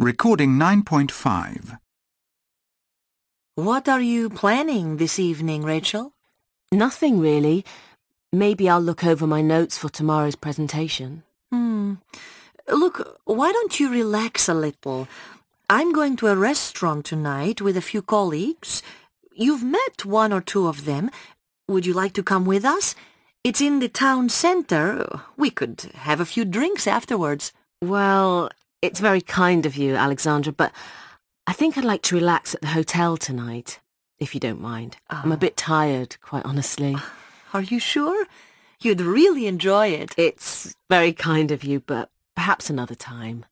Recording 9.5 What are you planning this evening, Rachel? Nothing really. Maybe I'll look over my notes for tomorrow's presentation. Hmm. Look, why don't you relax a little? I'm going to a restaurant tonight with a few colleagues. You've met one or two of them. Would you like to come with us? It's in the town center. We could have a few drinks afterwards. Well, it's very kind of you, Alexandra, but I think I'd like to relax at the hotel tonight, if you don't mind. Oh. I'm a ah. bit tired, quite honestly. Are you sure? You'd really enjoy it. It's very kind of you, but perhaps another time.